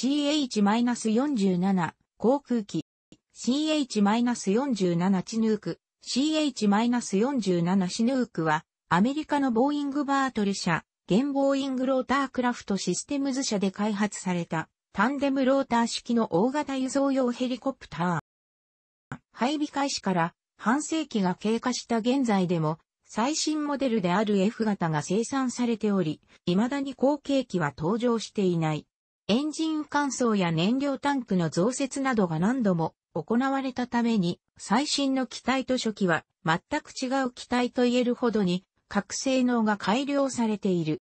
CH-47 航空機 CH-47 チヌーク CH-47 シヌークはアメリカのボーイングバートル社、現ボーイングロータークラフトシステムズ社で開発されたタンデムローター式の大型輸送用ヘリコプター。配備開始から半世紀が経過した現在でも最新モデルである F 型が生産されており、未だに後継機は登場していない。エンジン乾燥や燃料タンクの増設などが何度も行われたために、最新の機体と初期は全く違う機体と言えるほどに、核性能が改良されている。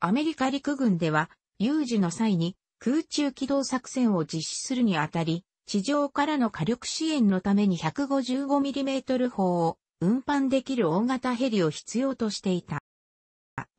アメリカ陸軍では、有事の際に空中機動作戦を実施するにあたり、地上からの火力支援のために 155mm 砲を運搬できる大型ヘリを必要としていた。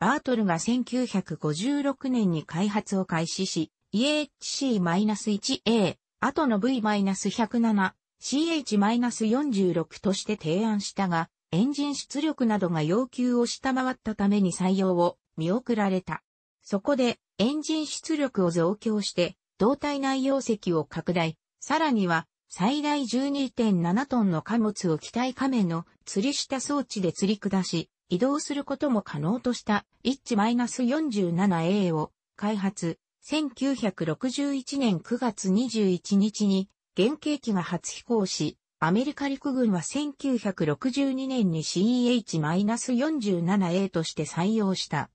バートルが1956年に開発を開始し、EHC-1A、後の V-107、CH-46 として提案したが、エンジン出力などが要求を下回ったために採用を見送られた。そこで、エンジン出力を増強して、胴体内容積を拡大、さらには、最大12.7トンの貨物を機体亀の吊り下装置で吊り下し、移動することも可能とした H-47A を開発、1961年9月21日に原型機が初飛行し、アメリカ陸軍は1962年に CH-47A として採用した。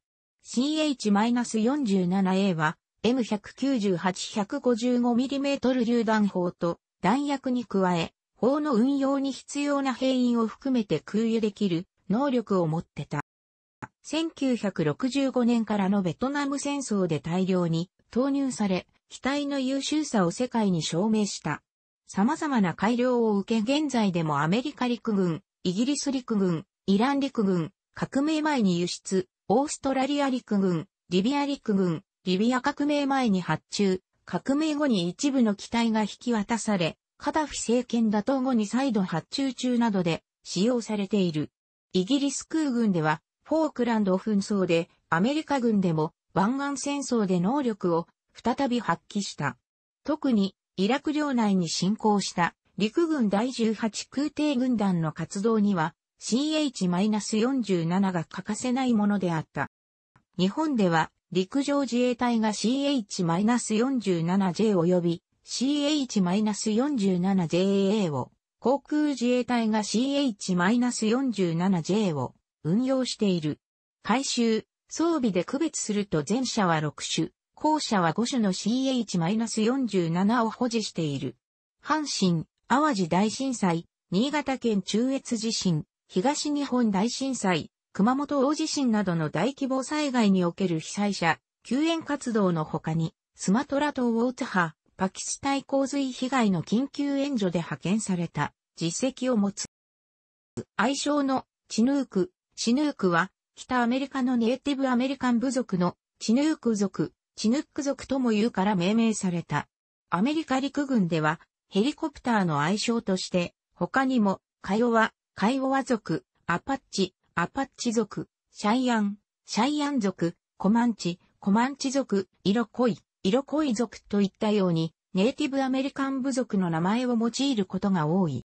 CH-47A は M198-155mm 榴弾砲と弾薬に加え、砲の運用に必要な兵員を含めて空輸できる能力を持ってた。1965年からのベトナム戦争で大量に投入され、機体の優秀さを世界に証明した。様々な改良を受け現在でもアメリカ陸軍、イギリス陸軍、イラン陸軍、革命前に輸出、オーストラリア陸軍、リビア陸軍、リビア革命前に発注、革命後に一部の機体が引き渡され、カダフィ政権打倒後に再度発注中などで使用されている。イギリス空軍では、フォークランド紛争で、アメリカ軍でも、湾岸戦争で能力を再び発揮した。特に、イラク領内に侵攻した陸軍第18空挺軍団の活動には CH-47 が欠かせないものであった。日本では陸上自衛隊が CH-47J 及び CH-47JA を航空自衛隊が CH-47J を運用している。回収、装備で区別すると前者は6種、後者は5種の CH-47 を保持している。阪神、淡路大震災、新潟県中越地震、東日本大震災、熊本大地震などの大規模災害における被災者、救援活動の他に、スマトラ島大津波、パキス対洪水被害の緊急援助で派遣された実績を持つ。愛称のチヌーク、チヌークは北アメリカのネイティブアメリカン部族のチヌーク族、チヌック族とも言うから命名された。アメリカ陸軍ではヘリコプターの愛称として他にもカヨワ、カイオワ族、アパッチ、アパッチ族、シャイアン、シャイアン族、コマンチ、コマンチ族、色濃い、色濃い族といったように、ネイティブアメリカン部族の名前を用いることが多い。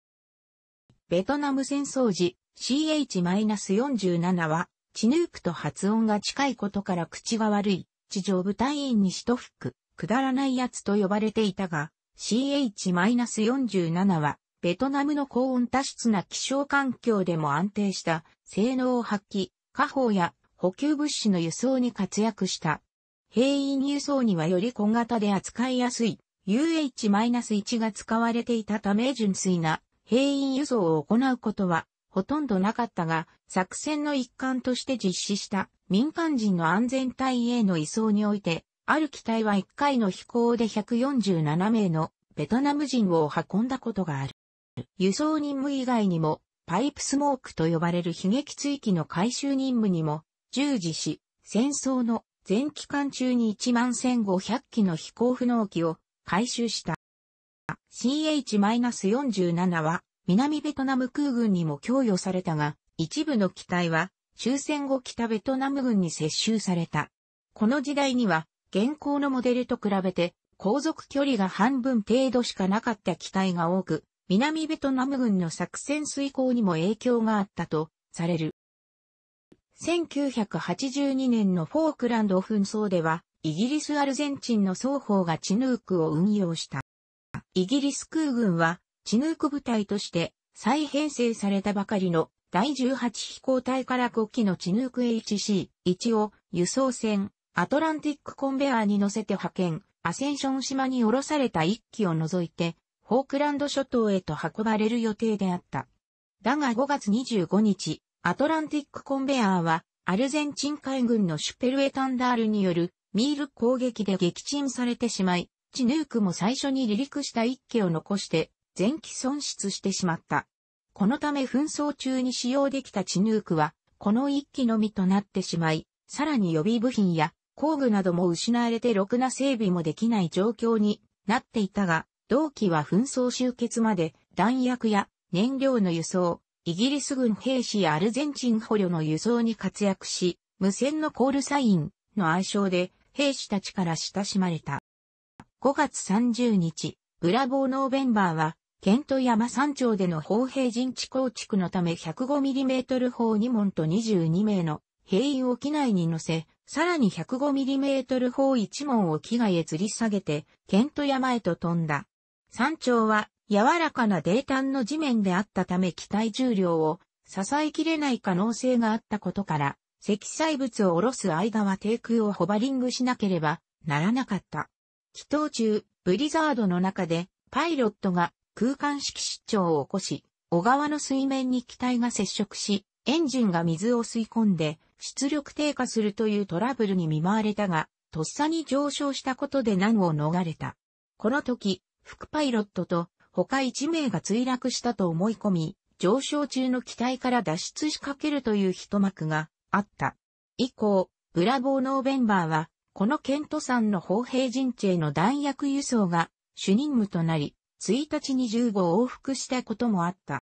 ベトナム戦争時、CH-47 は、チヌークと発音が近いことから口が悪い、地上部隊員に一服、くだらない奴と呼ばれていたが、CH-47 は、ベトナムの高温多湿な気象環境でも安定した性能を発揮、火砲や補給物資の輸送に活躍した。兵員輸送にはより小型で扱いやすい UH-1 が使われていたため純粋な兵員輸送を行うことはほとんどなかったが、作戦の一環として実施した民間人の安全隊への移送において、ある機体は1回の飛行で147名のベトナム人を運んだことがある。輸送任務以外にも、パイプスモークと呼ばれる悲劇追記の回収任務にも従事し、戦争の全期間中に1万1500機の飛行不能機を回収した。CH-47 は南ベトナム空軍にも供与されたが、一部の機体は終戦後北ベトナム軍に接収された。この時代には現行のモデルと比べて航続距離が半分程度しかなかった機体が多く、南ベトナム軍の作戦遂行にも影響があったとされる。1982年のフォークランド紛争では、イギリス・アルゼンチンの双方がチヌークを運用した。イギリス空軍は、チヌーク部隊として再編成されたばかりの第18飛行隊から5機のチヌーク HC1 を輸送船、アトランティックコンベアに乗せて派遣、アセンション島に降ろされた1機を除いて、フォークランド諸島へと運ばれる予定であった。だが5月25日、アトランティックコンベアーは、アルゼンチン海軍のシュペルエタンダールによるミール攻撃で撃沈されてしまい、チヌークも最初に離陸した一機を残して全機損失してしまった。このため紛争中に使用できたチヌークは、この一機のみとなってしまい、さらに予備部品や工具なども失われてろくな整備もできない状況になっていたが、同期は紛争終結まで弾薬や燃料の輸送、イギリス軍兵士やアルゼンチン捕虜の輸送に活躍し、無線のコールサインの愛称で兵士たちから親しまれた。5月30日、ブラボーノーベンバーは、ケント山山頂での砲兵陣地構築のため 105mm 砲2門と22名の兵員を機内に乗せ、さらに 105mm 砲1門を機外へ吊り下げて、ケント山へと飛んだ。山頂は柔らかな泥炭の地面であったため機体重量を支えきれない可能性があったことから、積載物を下ろす間は低空をホバリングしなければならなかった。祈祷中、ブリザードの中でパイロットが空間式失調を起こし、小川の水面に機体が接触し、エンジンが水を吸い込んで出力低下するというトラブルに見舞われたが、とっさに上昇したことで難を逃れた。この時、副パイロットと他1名が墜落したと思い込み、上昇中の機体から脱出しかけるという一幕があった。以降、ブラボーノーベンバーは、このケント山の砲兵陣地への弾薬輸送が主任務となり、1日に15往復したこともあった。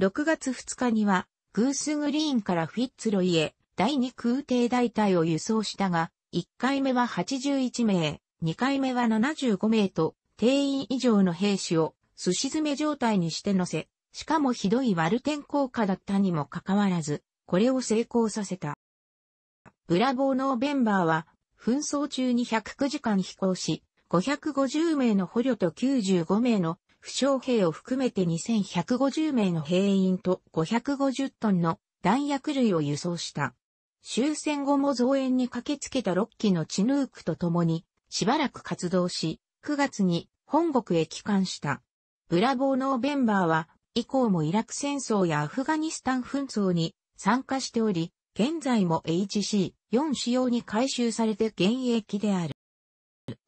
6月2日には、グースグリーンからフィッツロイへ第2空挺大隊を輸送したが、1回目は81名、2回目は75名と、定員以上の兵士をすし詰め状態にして乗せ、しかもひどい悪天候下だったにもかかわらず、これを成功させた。ブラボーノーベンバーは、紛争中に109時間飛行し、550名の捕虜と95名の負傷兵を含めて2150名の兵員と550トンの弾薬類を輸送した。終戦後も増援に駆けつけた6機のチヌークと共にしばらく活動し、9月に本国へ帰還した。ブラボーノーベンバーは、以降もイラク戦争やアフガニスタン紛争に参加しており、現在も HC4 仕様に改修されて現役である。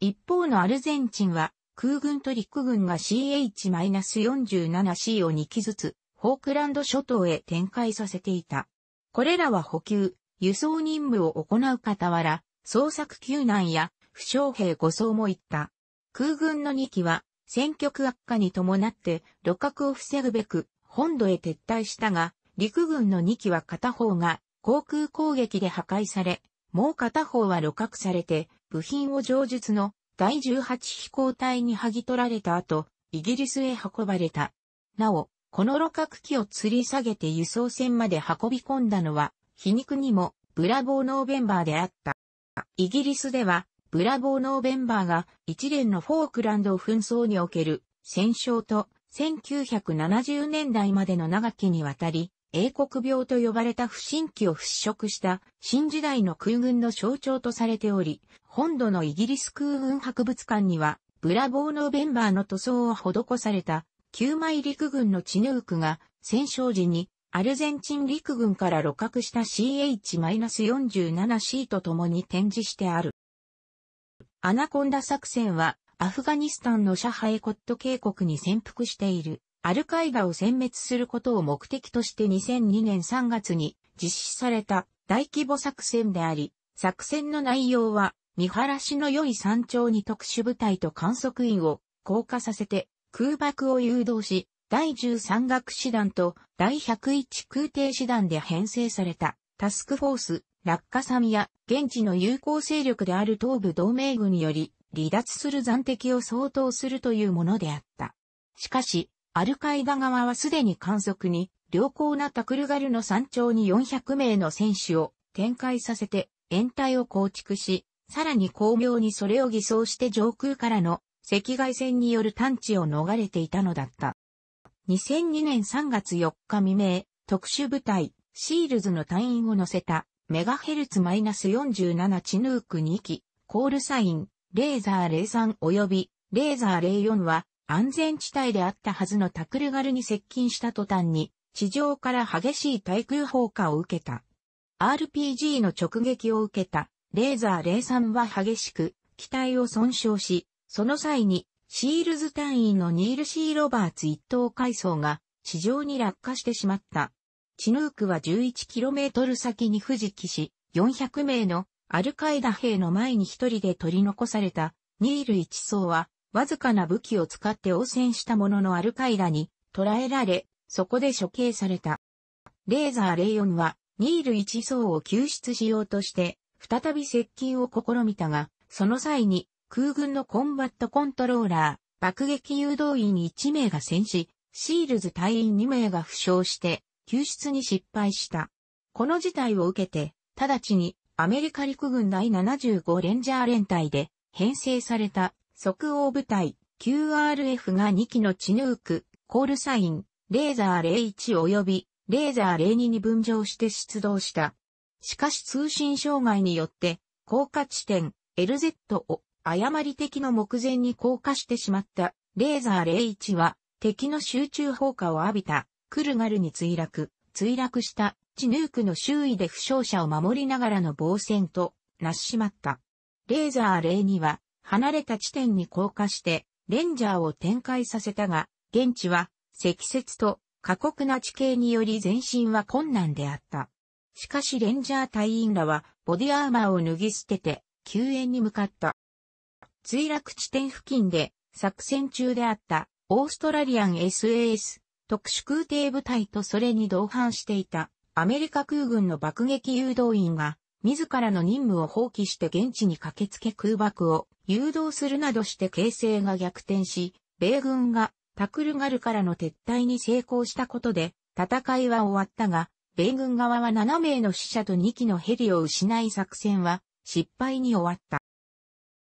一方のアルゼンチンは、空軍と陸軍が CH-47C を2機ずつ、フォークランド諸島へ展開させていた。これらは補給、輸送任務を行う傍ら、捜索救難や負傷兵護送も行った。空軍の2機は戦局悪化に伴って、鹵獲を防ぐべく、本土へ撤退したが、陸軍の2機は片方が航空攻撃で破壊され、もう片方は鹵獲されて、部品を上述の第18飛行隊に剥ぎ取られた後、イギリスへ運ばれた。なお、この鹵獲機を吊り下げて輸送船まで運び込んだのは、皮肉にもブラボーノーベンバーであった。イギリスでは、ブラボー・ノーベンバーが一連のフォークランド紛争における戦勝と1970年代までの長きにわたり、英国病と呼ばれた不審機を払拭した新時代の空軍の象徴とされており、本土のイギリス空軍博物館には、ブラボー・ノーベンバーの塗装を施された9枚陸軍のチヌークが戦勝時にアルゼンチン陸軍から露獲した CH-47C と共に展示してある。アナコンダ作戦は、アフガニスタンのシャハエコット渓谷に潜伏している、アルカイダを殲滅することを目的として2002年3月に実施された大規模作戦であり、作戦の内容は、見晴らしの良い山頂に特殊部隊と観測員を降下させて空爆を誘導し、第13学士団と第101空挺師団で編成されたタスクフォース落下サミや現地の友好勢力である東部同盟軍により離脱する暫敵を相当するというものであった。しかし、アルカイダ側はすでに観測に良好なタクルガルの山頂に400名の選手を展開させて延体を構築し、さらに巧妙にそれを偽装して上空からの赤外線による探知を逃れていたのだった。2002年3月4日未明、特殊部隊、シールズの隊員を乗せたメガヘルツマイナス4 7チヌーク2機、コールサイン、レーザー03及び、レーザー04は、安全地帯であったはずのタクルガルに接近した途端に、地上から激しい対空砲火を受けた。RPG の直撃を受けた、レーザー03は激しく、機体を損傷し、その際に、シールズ隊員のニール・シー・ロバーツ一等階層が、地上に落下してしまった。チヌークは 11km 先に富士氏400名のアルカイダ兵の前に一人で取り残されたニール一層は、わずかな武器を使って応戦したもののアルカイダに捕らえられ、そこで処刑された。レーザー・レイオンは、ニール一層を救出しようとして、再び接近を試みたが、その際に空軍のコンバットコントローラー、爆撃誘導員1名が戦死、シールズ隊員2名が負傷して、救出に失敗した。この事態を受けて、直ちにアメリカ陸軍第75レンジャー連隊で編成された即応部隊 QRF が2機のチヌーク、コールサイン、レーザー01及びレーザー02に分乗して出動した。しかし通信障害によって降下地点 LZ を誤り敵の目前に降下してしまったレーザー01は敵の集中砲火を浴びた。クルガルに墜落、墜落したチヌークの周囲で負傷者を守りながらの防戦となししまった。レーザー02は離れた地点に降下してレンジャーを展開させたが、現地は積雪と過酷な地形により前進は困難であった。しかしレンジャー隊員らはボディアーマーを脱ぎ捨てて救援に向かった。墜落地点付近で作戦中であったオーストラリアン SAS 特殊空挺部隊とそれに同伴していたアメリカ空軍の爆撃誘導員が自らの任務を放棄して現地に駆けつけ空爆を誘導するなどして形勢が逆転し、米軍がタクルガルからの撤退に成功したことで戦いは終わったが、米軍側は7名の死者と2機のヘリを失い作戦は失敗に終わっ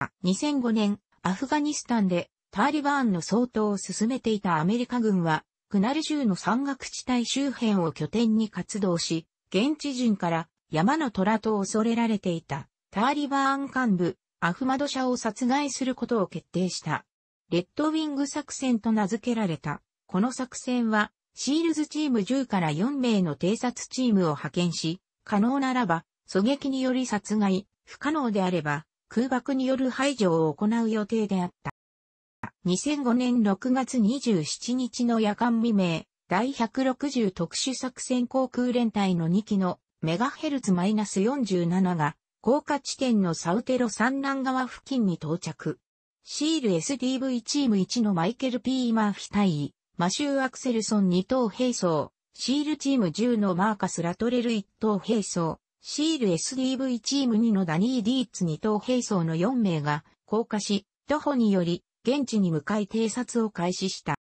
た。2005年、アフガニスタンでターリバーンの掃討を進めていたアメリカ軍はクナル州の山岳地帯周辺を拠点に活動し、現地人から山の虎と恐れられていたターリバーン幹部、アフマド社を殺害することを決定した。レッドウィング作戦と名付けられた。この作戦は、シールズチーム10から4名の偵察チームを派遣し、可能ならば、狙撃により殺害、不可能であれば、空爆による排除を行う予定であった。2005年6月27日の夜間未明、第160特殊作戦航空連隊の2機のメガヘルツマイナス -47 が、降下地点のサウテロ産卵川付近に到着。シール SDV チーム1のマイケル・ P・ マーフィ対位、マシュー・アクセルソン2等兵装、シールチーム10のマーカス・ラトレル1等兵装、シール SDV チーム2のダニー・ディーツ2等兵装の4名が降下し、徒歩により現地に向かい偵察を開始した。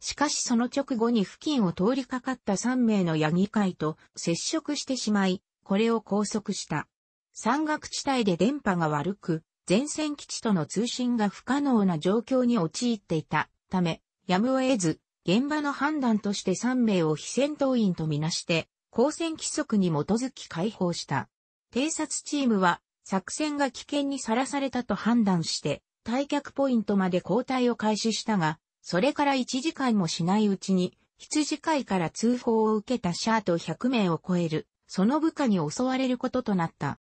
しかしその直後に付近を通りかかった3名のヤギ会と接触してしまい、これを拘束した。山岳地帯で電波が悪く、前線基地との通信が不可能な状況に陥っていたため、やむを得ず、現場の判断として3名を非戦闘員とみなして、交戦規則に基づき解放した。偵察チームは、作戦が危険にさらされたと判断して、退却ポイントまで交代を開始したが、それから1時間もしないうちに、羊飼いから通報を受けたシャート100名を超える、その部下に襲われることとなった。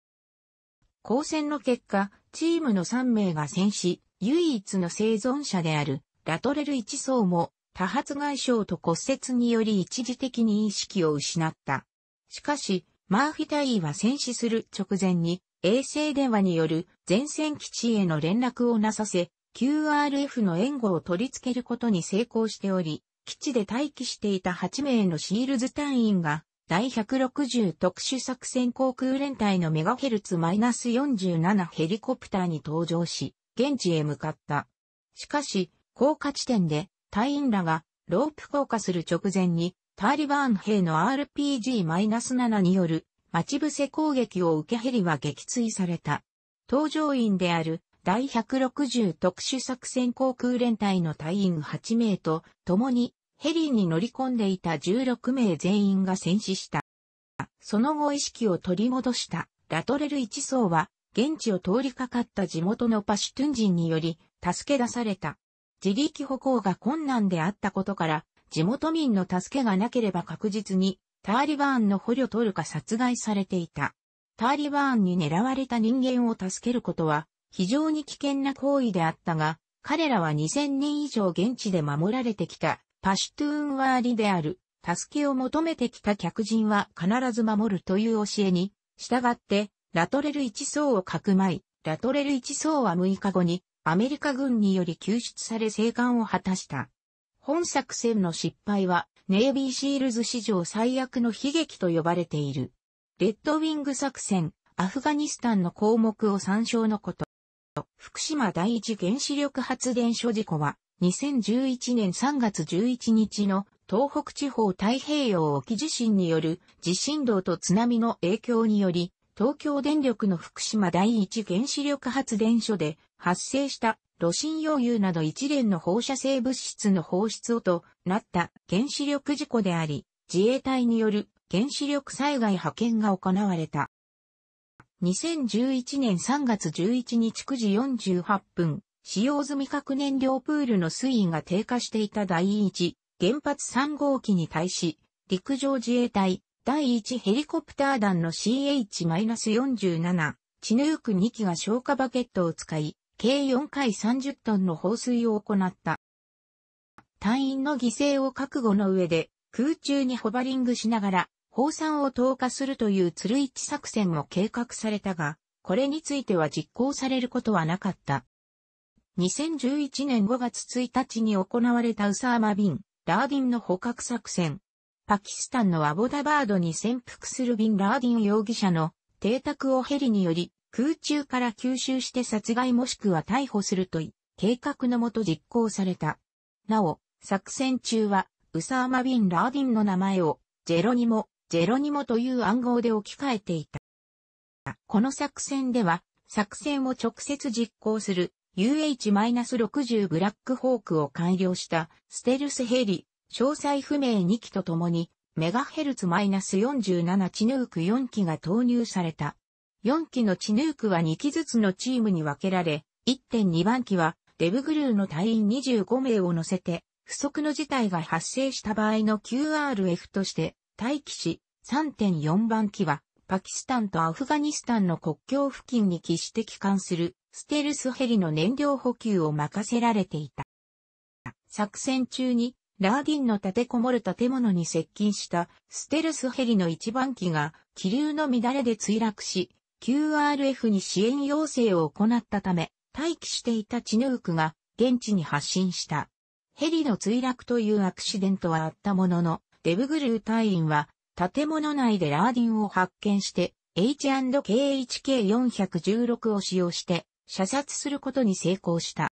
交戦の結果、チームの3名が戦死、唯一の生存者である、ラトレル1層も、多発外傷と骨折により一時的に意識を失った。しかし、マーフィタイは戦死する直前に、衛星電話による前線基地への連絡をなさせ、QRF の援護を取り付けることに成功しており、基地で待機していた8名のシールズ隊員が、第160特殊作戦航空連隊のメガヘルツ -47 ヘリコプターに搭乗し、現地へ向かった。しかし、降下地点で隊員らがロープ降下する直前にターリバーン兵の RPG-7 による待ち伏せ攻撃を受けヘリは撃墜された。搭乗員である第160特殊作戦航空連隊の隊員8名と共にヘリに乗り込んでいた16名全員が戦死した。その後意識を取り戻したラトレル1層は現地を通りかかった地元のパシュトゥン人により助け出された。自力歩行が困難であったことから地元民の助けがなければ確実にターリバーンの捕虜トルか、殺害されていた。ターリバーンに狙われた人間を助けることは非常に危険な行為であったが、彼らは2000年以上現地で守られてきたパシュトゥーンワーリである、助けを求めてきた客人は必ず守るという教えに、従って、ラトレル一層をかくまい、ラトレル一層は6日後に、アメリカ軍により救出され生還を果たした。本作戦の失敗は、ネイビーシールズ史上最悪の悲劇と呼ばれている。レッドウィング作戦、アフガニスタンの項目を参照のこと。福島第一原子力発電所事故は、2011年3月11日の東北地方太平洋沖地震による地震動と津波の影響により、東京電力の福島第一原子力発電所で発生した炉心溶融など一連の放射性物質の放出をとなった原子力事故であり、自衛隊による原子力災害派遣が行われた。2011年3月11日9時48分、使用済み核燃料プールの水位が低下していた第1原発3号機に対し、陸上自衛隊第1ヘリコプター団の CH-47 チヌーク2機が消火バケットを使い、計4回30トンの放水を行った。隊員の犠牲を覚悟の上で、空中にホバリングしながら、砲散を投下するという鶴市作戦も計画されたが、これについては実行されることはなかった。2011年5月1日に行われたウサーマビン、ラーディンの捕獲作戦。パキスタンのアボダバードに潜伏するビン・ラーディン容疑者の邸宅をヘリにより空中から吸収して殺害もしくは逮捕するとい、計画のもと実行された。なお、作戦中は、ウサーマ・ビン・ラーディンの名前を、ジェロニモ、ジェロニモという暗号で置き換えていた。この作戦では、作戦を直接実行する UH-60 ブラックホークを改良したステルスヘリ、詳細不明2機とともに、メガヘルツ -47 チヌーク4機が投入された。4機のチヌークは2機ずつのチームに分けられ、1.2番機はデブグルーの隊員25名を乗せて、不測の事態が発生した場合の QRF として待機し、3.4番機はパキスタンとアフガニスタンの国境付近に帰して帰還するステルスヘリの燃料補給を任せられていた。作戦中にラーディンの立てこもる建物に接近したステルスヘリの一番機が気流の乱れで墜落し、QRF に支援要請を行ったため、待機していたチヌークが現地に発進した。ヘリの墜落というアクシデントはあったものの、デブグルー隊員は建物内でラーディンを発見して H&KHK416 を使用して射殺することに成功した。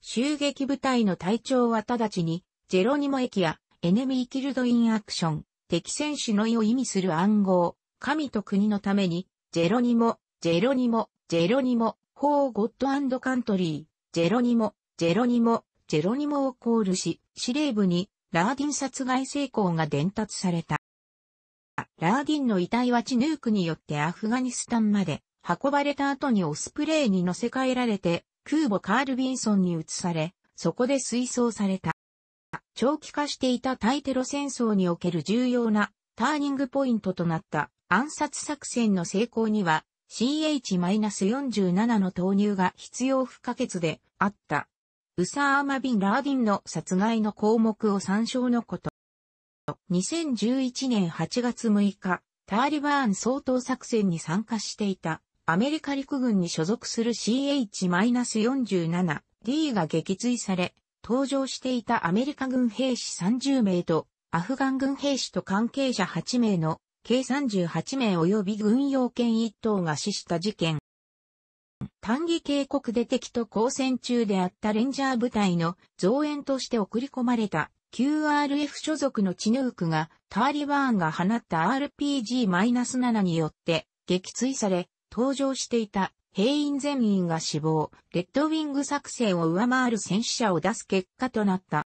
襲撃部隊の隊長は直ちにジェロニモ駅やエネミーキルドインアクション、敵戦士の意を意味する暗号、神と国のためにジェロニモ、ジェロニモ、ジェロニモ、ホー・ゴッドカントリー、ジェロニモ、ジェロニモ、ジェロニモをコールし、司令部にラーディン殺害成功が伝達された。ラーディンの遺体はチヌークによってアフガニスタンまで運ばれた後にオスプレイに乗せ替えられて、空母カール・ビンソンに移され、そこで水槽された。長期化していた対テロ戦争における重要なターニングポイントとなった暗殺作戦の成功には CH-47 の投入が必要不可欠であった。ウサーマ・ビン・ラーディンの殺害の項目を参照のこと。2011年8月6日、タリバーン総統作戦に参加していたアメリカ陸軍に所属する CH-47D が撃墜され、搭乗していたアメリカ軍兵士30名とアフガン軍兵士と関係者8名の計38名及び軍用犬1頭が死した事件。単義警告で敵と交戦中であったレンジャー部隊の増援として送り込まれた QRF 所属のチヌークがターリバーンが放った RPG-7 によって撃墜され、登場していた兵員全員が死亡、レッドウィング作戦を上回る戦死者を出す結果となった。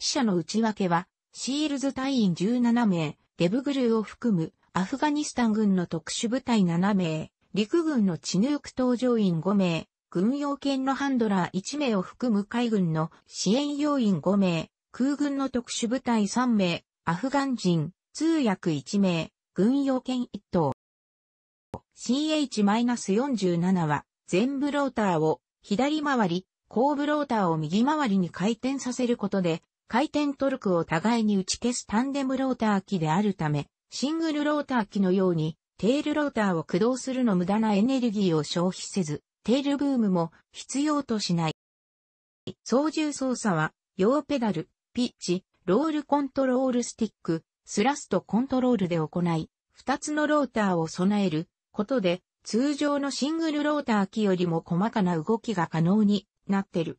死者の内訳は、シールズ隊員17名、デブグルーを含むアフガニスタン軍の特殊部隊7名、陸軍のチヌーク搭乗員5名、軍用犬のハンドラー1名を含む海軍の支援要員5名、空軍の特殊部隊3名、アフガン人、通訳1名、軍用犬1頭。CH-47 は、全部ローターを左回り、後部ローターを右回りに回転させることで、回転トルクを互いに打ち消すタンデムローター機であるため、シングルローター機のように、テールローターを駆動するの無駄なエネルギーを消費せず、テールブームも必要としない。操縦操作は、用ペダル、ピッチ、ロールコントロールスティック、スラストコントロールで行い、二つのローターを備えることで、通常のシングルローター機よりも細かな動きが可能になってる。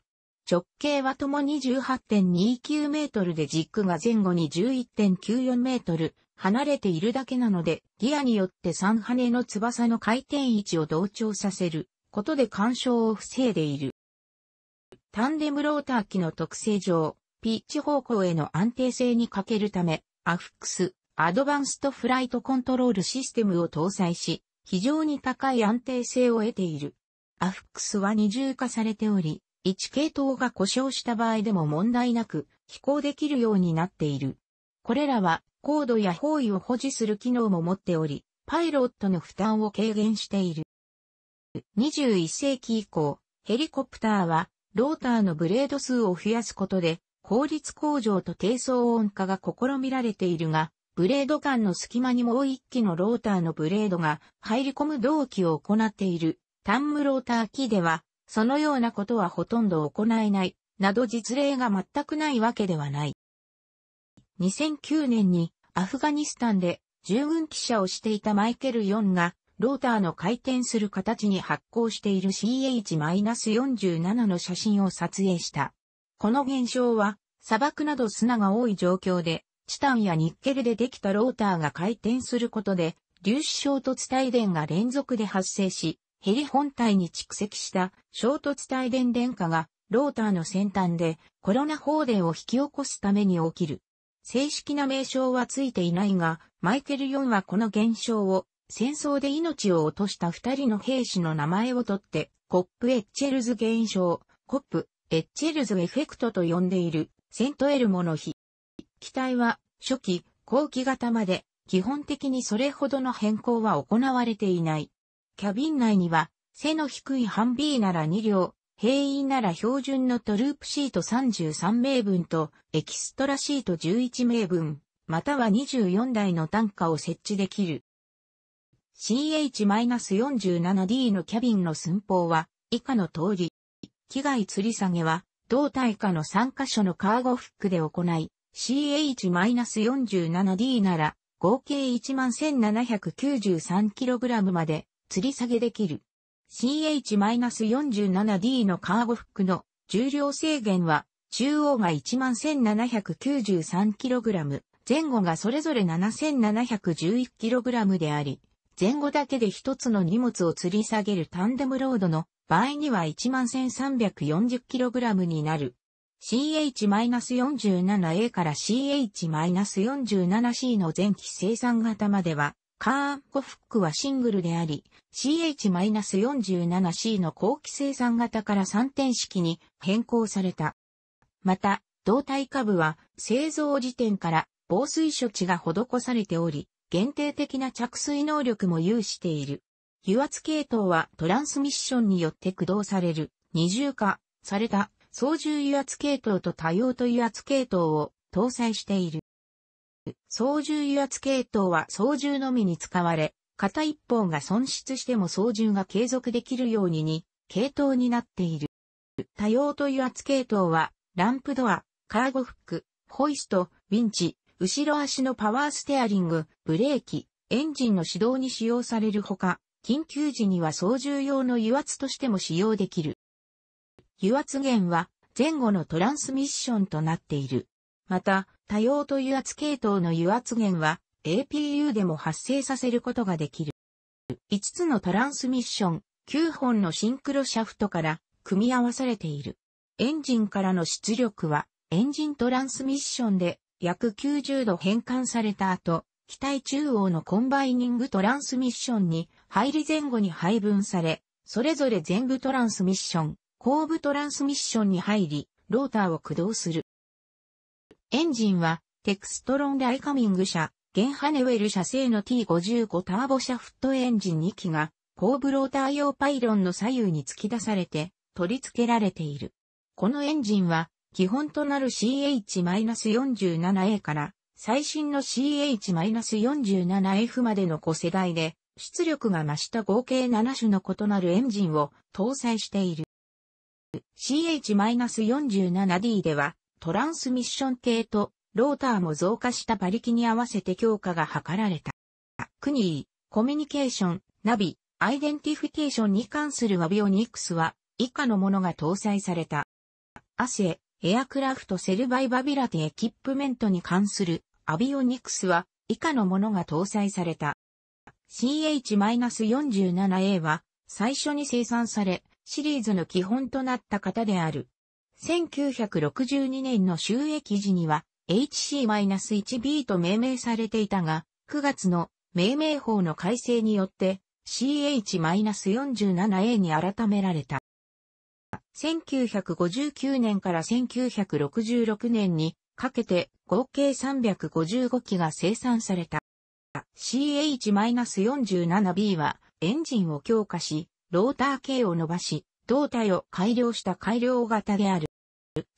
直径はともに18.29メートルで軸が前後に11.94メートル離れているだけなので、ギアによって3羽の翼の回転位置を同調させることで干渉を防いでいる。タンデムローター機の特性上、ピッチ方向への安定性に欠けるため、アフックス、アドバンストフライトコントロールシステムを搭載し、非常に高い安定性を得ている。アフックスは二重化されており、1系統が故障した場合でも問題なく飛行できるようになっている。これらは高度や方位を保持する機能も持っており、パイロットの負担を軽減している。21世紀以降、ヘリコプターはローターのブレード数を増やすことで効率向上と低騒音化が試みられているが、ブレード間の隙間にもう一機のローターのブレードが入り込む動機を行っているタンムローター機ではそのようなことはほとんど行えない、など実例が全くないわけではない。2009年にアフガニスタンで従軍記者をしていたマイケル・4が、ローターの回転する形に発光している CH-47 の写真を撮影した。この現象は、砂漠など砂が多い状況で、チタンやニッケルでできたローターが回転することで、粒子衝突帯電が連続で発生し、ヘリ本体に蓄積した衝突帯電電化がローターの先端でコロナ放電を引き起こすために起きる。正式な名称はついていないが、マイケル・4はこの現象を戦争で命を落とした二人の兵士の名前をとって、コップ・エッチェルズ現象、コップ、エッチェルズエフェクトと呼んでいる、セントエルモの日。機体は初期、後期型まで、基本的にそれほどの変更は行われていない。キャビン内には、背の低い半 B なら2両、平員なら標準のトループシート33名分と、エキストラシート11名分、または24台の単価を設置できる。CH-47D のキャビンの寸法は、以下の通り。機外吊り下げは、胴体下の3箇所のカーゴフックで行い、CH-47D なら、合計 11,793kg まで吊り下げできる。CH-47D のカーゴフックの重量制限は、中央が 11,793kg、前後がそれぞれ 7,711kg であり、前後だけで一つの荷物を吊り下げるタンデムロードの場合には 11,340kg になる。CH-47A から CH-47C の前期生産型までは、カーン・コフックはシングルであり、CH-47C の後期生産型から3点式に変更された。また、胴体下部は製造時点から防水処置が施されており、限定的な着水能力も有している。油圧系統はトランスミッションによって駆動される二重化された操縦油圧系統と多用途油圧系統を搭載している。操縦油圧系統は操縦のみに使われ、片一方が損失しても操縦が継続できるようにに、系統になっている。多用途油圧系統は、ランプドア、カーゴフック、ホイスト、ウィンチ、後ろ足のパワーステアリング、ブレーキ、エンジンの始動に使用されるほか、緊急時には操縦用の油圧としても使用できる。油圧源は前後のトランスミッションとなっている。また、多様と油圧系統の油圧源は APU でも発生させることができる。5つのトランスミッション、9本のシンクロシャフトから組み合わされている。エンジンからの出力はエンジントランスミッションで約90度変換された後、機体中央のコンバイニングトランスミッションに入り前後に配分され、それぞれ前部トランスミッション、後部トランスミッションに入り、ローターを駆動する。エンジンは、テクストロンライカミング車、ゲンハネウェル社製の T55 ターボシャフトエンジン2機が、後部ローター用パイロンの左右に突き出されて、取り付けられている。このエンジンは、基本となる CH-47A から、最新の CH-47F までの5世代で、出力が増した合計7種の異なるエンジンを搭載している。CH-47D では、トランスミッション系とローターも増加した馬力に合わせて強化が図られた。クニー、コミュニケーション、ナビ、アイデンティフィケーションに関するアビオニクスは以下のものが搭載された。アセ、エアクラフトセルバイバビラティエキップメントに関するアビオニクスは以下のものが搭載された。CH-47A は最初に生産され、シリーズの基本となった型である。1962年の収益時には HC-1B と命名されていたが、9月の命名法の改正によって CH-47A に改められた。1959年から1966年にかけて合計355機が生産された。CH-47B はエンジンを強化し、ローター系を伸ばし、胴体を改良した改良型である。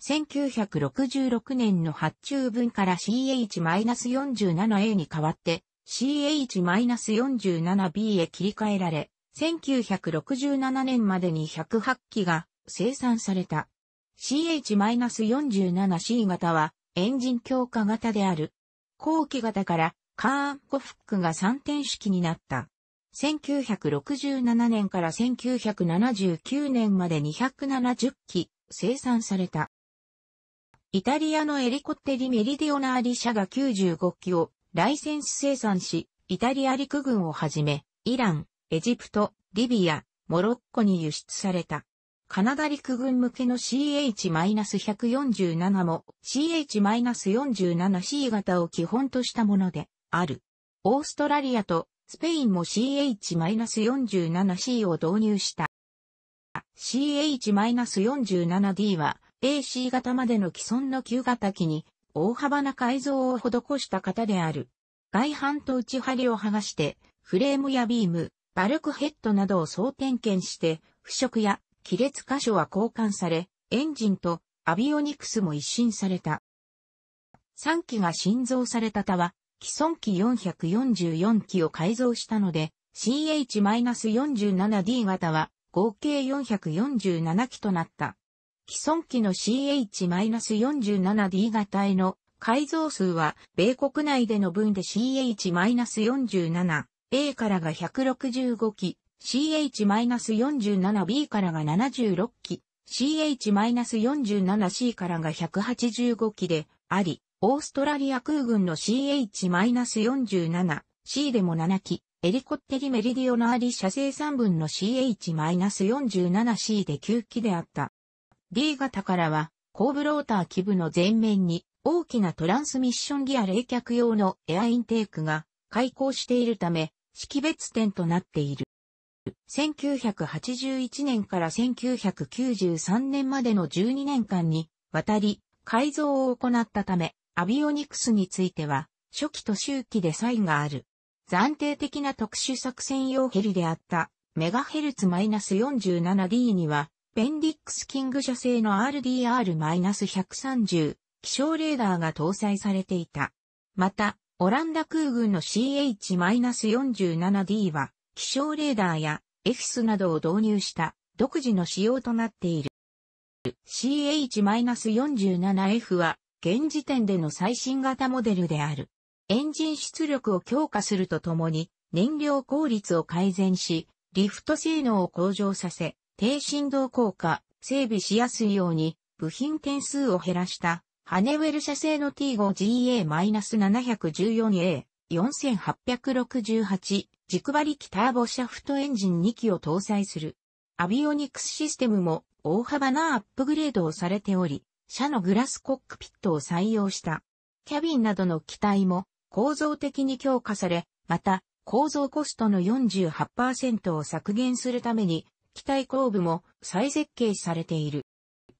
1966年の発注分から CH-47A に代わって CH-47B へ切り替えられ、1967年までに108機が生産された。CH-47C 型はエンジン強化型である。後期型からカーンコフックが3点式になった。1967年から1979年まで270機、生産された。イタリアのエリコッテリ・メリディオナーリ社が95機をライセンス生産し、イタリア陸軍をはじめ、イラン、エジプト、リビア、モロッコに輸出された。カナダ陸軍向けの CH-147 も CH-47C 型を基本としたものである。オーストラリアとスペインも CH-47C を導入した。CH-47D は AC 型までの既存の旧型機に大幅な改造を施した型である。外板と内張りを剥がして、フレームやビーム、バルクヘッドなどを総点検して、腐食や亀裂箇所は交換され、エンジンとアビオニクスも一新された。3機が新造された他は、既存機444機を改造したので、CH-47D 型は合計447機となった。既存機の CH-47D 型への改造数は、米国内での分で CH-47A からが165機、CH-47B からが76機、CH-47C からが185機であり、オーストラリア空軍の CH-47C でも7機、エリコッテリメリディオナーリ射精3分の CH-47C で9機であった。D 型からは、後部ローター基部の前面に大きなトランスミッションギア冷却用のエアインテークが開口しているため、識別点となっている。1981年から1993年までの12年間にわたり改造を行ったため、アビオニクスについては初期と周期で差異がある。暫定的な特殊作戦用ヘリであった MHz-47D には、ペンディックスキング社製の RDR-130 気象レーダーが搭載されていた。また、オランダ空軍の CH-47D は、気象レーダーやエフィスなどを導入した独自の仕様となっている。CH-47F は現時点での最新型モデルである。エンジン出力を強化するとともに、燃料効率を改善し、リフト性能を向上させ、低振動効果、整備しやすいように、部品点数を減らした、ハネウェル社製の T5GA-714A4868 軸馬力ターボシャフトエンジン2機を搭載する。アビオニクスシステムも大幅なアップグレードをされており、車のグラスコックピットを採用した。キャビンなどの機体も構造的に強化され、また、構造コストの48%を削減するために、機体後部も再設計されている。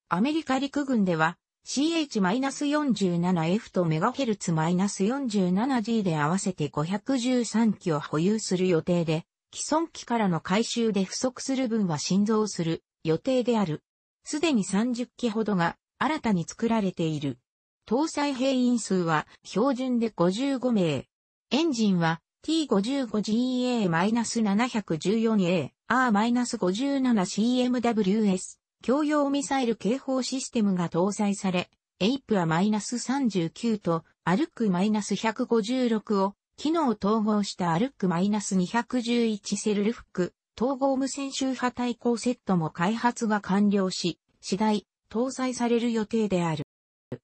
アメリカ陸軍では CH-47F と MHz-47G で合わせて513機を保有する予定で、既存機からの回収で不足する分は新造する予定である。すでに30機ほどが新たに作られている。搭載兵員数は標準で55名。エンジンは t 5 5 g a 7 1 4 a R-57CMWS 共用ミサイル警報システムが搭載され、エイプは -39 とアルック -156 を機能統合したアルック -211 セルルフック統合無線周波対抗セットも開発が完了し、次第搭載される予定である。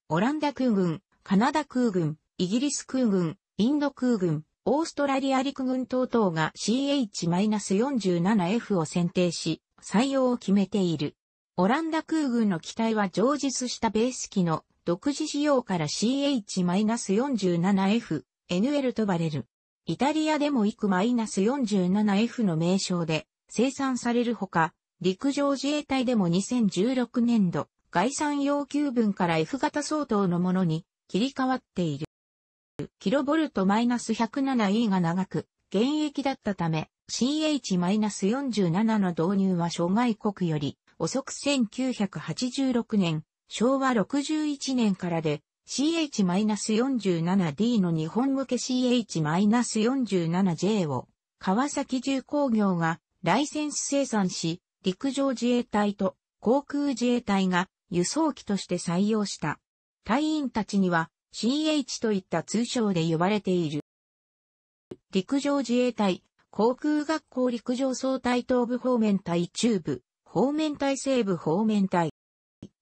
オランダ空軍、カナダ空軍、イギリス空軍、インド空軍、オーストラリア陸軍等々が CH-47F を選定し、採用を決めている。オランダ空軍の機体は上述したベース機の独自仕様から CH-47F、NL とばれる。イタリアでもく -47F の名称で生産されるほか、陸上自衛隊でも2016年度、概算要求分から F 型相当のものに切り替わっている。キロボルト -107E が長く、現役だったため、CH-47 の導入は諸外国より遅く1986年、昭和61年からで CH-47D の日本向け CH-47J を川崎重工業がライセンス生産し、陸上自衛隊と航空自衛隊が輸送機として採用した。隊員たちには CH といった通称で呼ばれている。陸上自衛隊、航空学校陸上総隊東部方面隊中部、方面隊西部方面隊。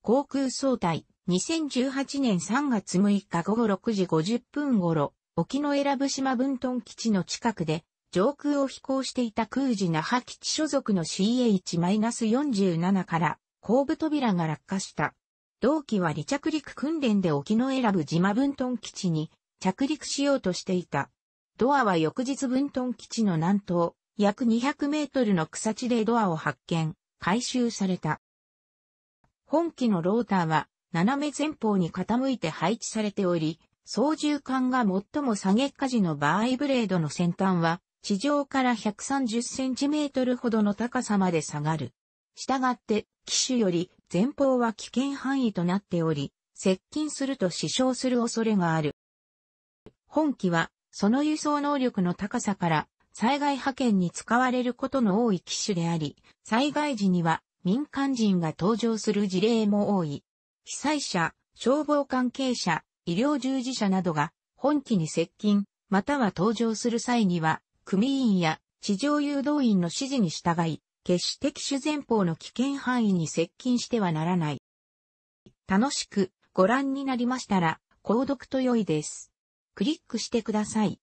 航空総隊、2018年3月6日午後6時50分頃、沖永良部島分屯基地の近くで、上空を飛行していた空自那覇基地所属の CH-47 から後部扉が落下した。同機は離着陸訓練で沖の選ぶ島分屯基地に着陸しようとしていた。ドアは翌日分屯基地の南東、約200メートルの草地でドアを発見、回収された。本機のローターは斜め前方に傾いて配置されており、操縦艦が最も下げ火事の場合ブレードの先端は地上から130センチメートルほどの高さまで下がる。したがって機種より前方は危険範囲となっており、接近すると死傷する恐れがある。本機は、その輸送能力の高さから、災害派遣に使われることの多い機種であり、災害時には民間人が登場する事例も多い。被災者、消防関係者、医療従事者などが本機に接近、または登場する際には、組員や地上誘導員の指示に従い、決して機種前方の危険範囲に接近してはならない。楽しくご覧になりましたら、購読と良いです。クリックしてください。